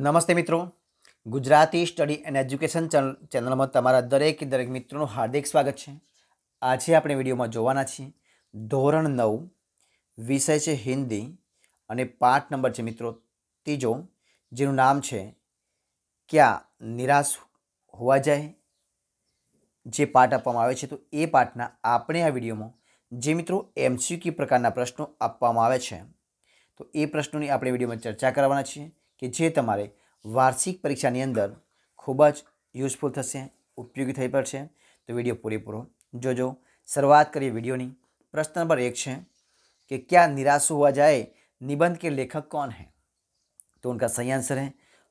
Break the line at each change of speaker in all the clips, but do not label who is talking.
નમસ્તે મિત્રો Gujarati study and education ચેનલમાં તમારા દરેક દરેક મિત્રોનું હાર્દિક સ્વાગત છે આજે આપણે વિડીયોમાં જોવાના છીએ ધોરણ નવ વિષય છે હિન્દી અને પાઠ નંબર છે મિત્રો ત્રીજો જેનું નામ છે ક્યાં નિરાશ હોવા જાય જે પાઠ આપવામાં આવે છે તો એ પાઠના આપણે આ વિડીયોમાં જે મિત્રો એમસીક્યુ પ્રકારના પ્રશ્નો આપવામાં આવે છે તો એ પ્રશ્નોની આપણે વિડીયોમાં ચર્ચા કરવાના છીએ कि जे तुम्हारे वार्षिक परीक्षा के अंदर खूबज यूजफुल थसे उपयोगी થઈ પર છે તો વિડિયો પૂરે પૂરો જોજો શરૂઆત કરીએ વિડિયો ની પ્રશ્ન નંબર 1 છે કે ક્યા નિરાશુ હોવા જાયે નિબંધ કે લેખક કોન હે તો ઉનકા સહી આન્સર હે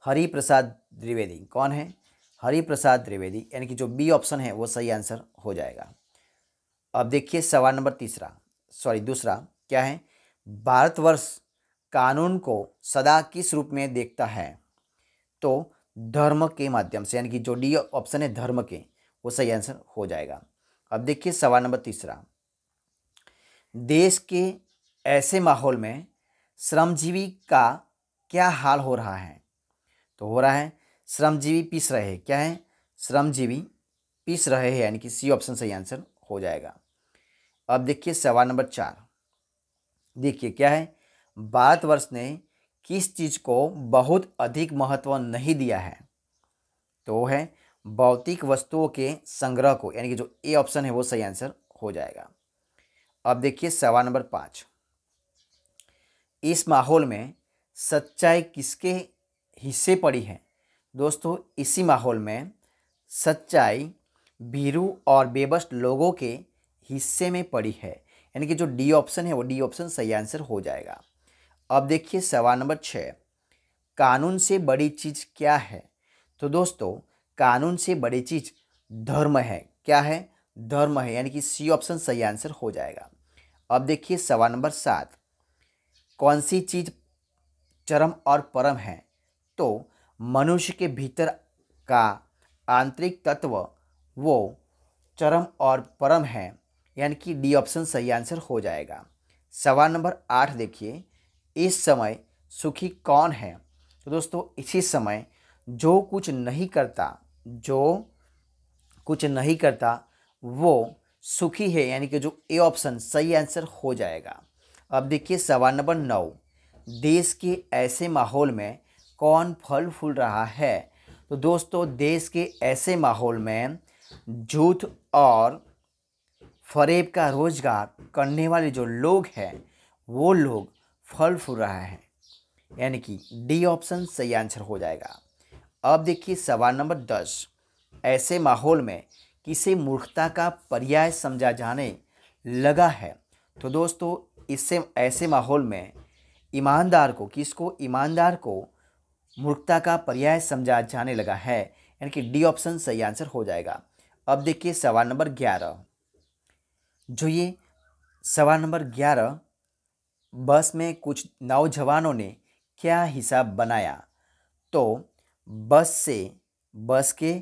હરીપ્રસાદ ત્રિવેદી કોન હે હરીપ્રસાદ ત્રિવેદી યાની કે જો બી ઓપ્શન હે વો સહી આન્સર હો જાયેગા આપ દેખીએ સવાલ નંબર તીસરા સોરી દૂસરા ક્યા હે ભારત વર્ષ कानून को सदा किस रूप में देखता है तो धर्म के माध्यम से यानी कि जो डी ऑप्शन है धर्म के वो सही आंसर हो जाएगा अब देखिए सवाल नंबर तीसरा देश के ऐसे माहौल में श्रमजीवी का क्या हाल हो रहा है तो हो रहा है श्रमजीवी पीस रहे हैं क्या है श्रमजीवी पीस रहे हैं यानी कि सी ऑप्शन सही आंसर हो जाएगा अब देखिए सवाल नंबर चार देखिए क्या है भारतवर्ष ने किस चीज़ को बहुत अधिक महत्व नहीं दिया है तो है भौतिक वस्तुओं के संग्रह को यानी कि जो ए ऑप्शन है वो सही आंसर हो जाएगा अब देखिए सवाल नंबर पाँच इस माहौल में सच्चाई किसके हिस्से पड़ी है दोस्तों इसी माहौल में सच्चाई भीरू और बेबस लोगों के हिस्से में पड़ी है यानी कि जो डी ऑप्शन है वो डी ऑप्शन सही आंसर हो जाएगा अब देखिए सवाल नंबर छः कानून से बड़ी चीज़ क्या है तो दोस्तों कानून से बड़ी चीज़ धर्म है क्या है धर्म है यानी कि सी ऑप्शन सही आंसर हो जाएगा अब देखिए सवाल नंबर सात कौन सी चीज़ चरम और परम है तो मनुष्य के भीतर का आंतरिक तत्व वो चरम और परम है यानी कि डी ऑप्शन सही आंसर हो जाएगा सवाल नंबर आठ देखिए इस समय सुखी कौन है तो दोस्तों इसी समय जो कुछ नहीं करता जो कुछ नहीं करता वो सुखी है यानी कि जो ए ऑप्शन सही आंसर हो जाएगा अब देखिए सवाल नंबर नौ देश के ऐसे माहौल में कौन फल फूल रहा है तो दोस्तों देश के ऐसे माहौल में झूठ और फरेब का रोजगार करने वाले जो लोग हैं वो लोग फल फूल रहा है यानी कि डी ऑप्शन सही आंसर हो जाएगा अब देखिए सवाल नंबर दस ऐसे माहौल में किसी मूर्खता का पर्याय समझा जाने लगा है तो दोस्तों इससे ऐसे माहौल में ईमानदार को किसको ईमानदार को मूर्खता का पर्याय समझा जाने लगा है यानी कि डी ऑप्शन सही आंसर हो जाएगा अब देखिए सवाल नंबर ग्यारह जो ये सवाल नंबर ग्यारह बस में कुछ नौजवानों ने क्या हिसाब बनाया तो बस से बस के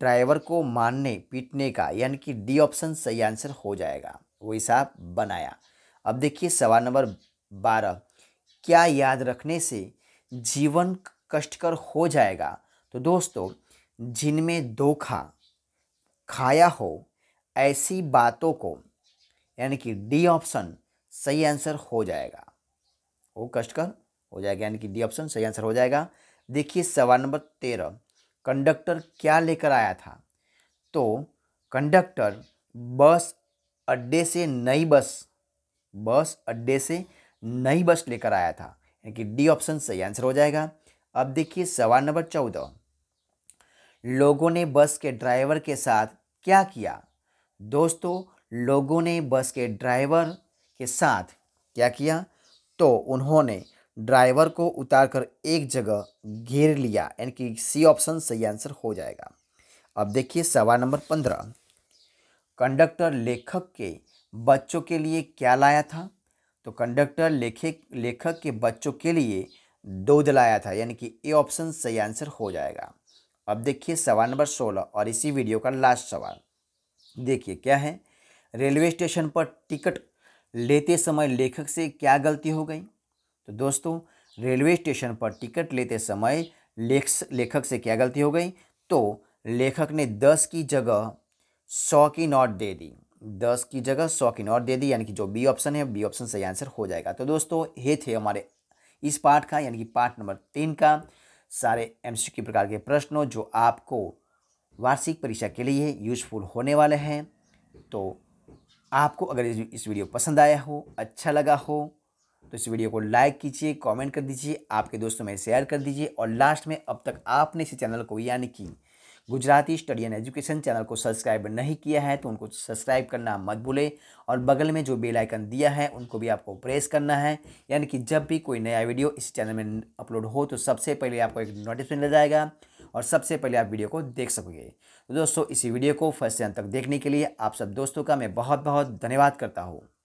ड्राइवर को मारने पीटने का यानी कि डी ऑप्शन सही आंसर हो जाएगा वो हिसाब बनाया अब देखिए सवाल नंबर बारह क्या याद रखने से जीवन कष्टकर हो जाएगा तो दोस्तों जिनमें धोखा खाया हो ऐसी बातों को यानी कि डी ऑप्शन सही आंसर हो जाएगा ओ कर हो जाएगा यानी कि डी ऑप्शन सही आंसर हो जाएगा देखिए सवाल नंबर तेरह कंडक्टर क्या लेकर आया था तो कंडक्टर बस अड्डे से नई बस बस अड्डे से नई बस लेकर आया था यानी कि डी ऑप्शन सही आंसर हो जाएगा अब देखिए सवाल नंबर चौदह लोगों ने बस के ड्राइवर के साथ क्या किया दोस्तों लोगों ने बस के ड्राइवर के साथ क्या किया तो उन्होंने ड्राइवर को उतारकर एक जगह घेर लिया यानी कि सी ऑप्शन सही आंसर हो जाएगा अब देखिए सवाल नंबर पंद्रह कंडक्टर लेखक के बच्चों के लिए क्या लाया था तो कंडक्टर लेखक लेखक के बच्चों के लिए दूध लाया था यानी कि ए ऑप्शन सही आंसर हो जाएगा अब देखिए सवाल नंबर सोलह और इसी वीडियो का लास्ट सवाल देखिए क्या है रेलवे स्टेशन पर टिकट लेते समय लेखक से क्या गलती हो गई तो दोस्तों रेलवे स्टेशन पर टिकट लेते समय लेख लेखक से क्या गलती हो गई तो लेखक ने दस की जगह सौ की नोट दे दी दस की जगह सौ की नोट दे दी यानी कि जो बी ऑप्शन है बी ऑप्शन सही आंसर हो जाएगा तो दोस्तों ये थे हमारे इस पार्ट का यानी कि पार्ट नंबर तीन का सारे एम के प्रकार के प्रश्नों जो आपको वार्षिक परीक्षा के लिए यूजफुल होने वाले हैं तो आपको अगर इस वीडियो पसंद आया हो अच्छा लगा हो तो इस वीडियो को लाइक कीजिए कमेंट कर दीजिए आपके दोस्तों में शेयर कर दीजिए और लास्ट में अब तक आपने इस चैनल को यानी कि Gujarati study and education channel को सब्सक्राइब नहीं किया है तो उनको सब्सक्राइब करना मत भूलें और बगल में जो बेल आइकन दिया है उनको भी आपको प्रेस करना है यानी कि जब भी कोई नया वीडियो इस चैनल में अपलोड हो तो सबसे पहले आपको एक नोटिफिकेशन मिल जाएगा और सबसे पहले आप वीडियो को देख सकोगे तो दोस्तों इसी वीडियो को फर्स्ट से अंत तक देखने के लिए आप सब दोस्तों का मैं बहुत बहुत धन्यवाद करता हूँ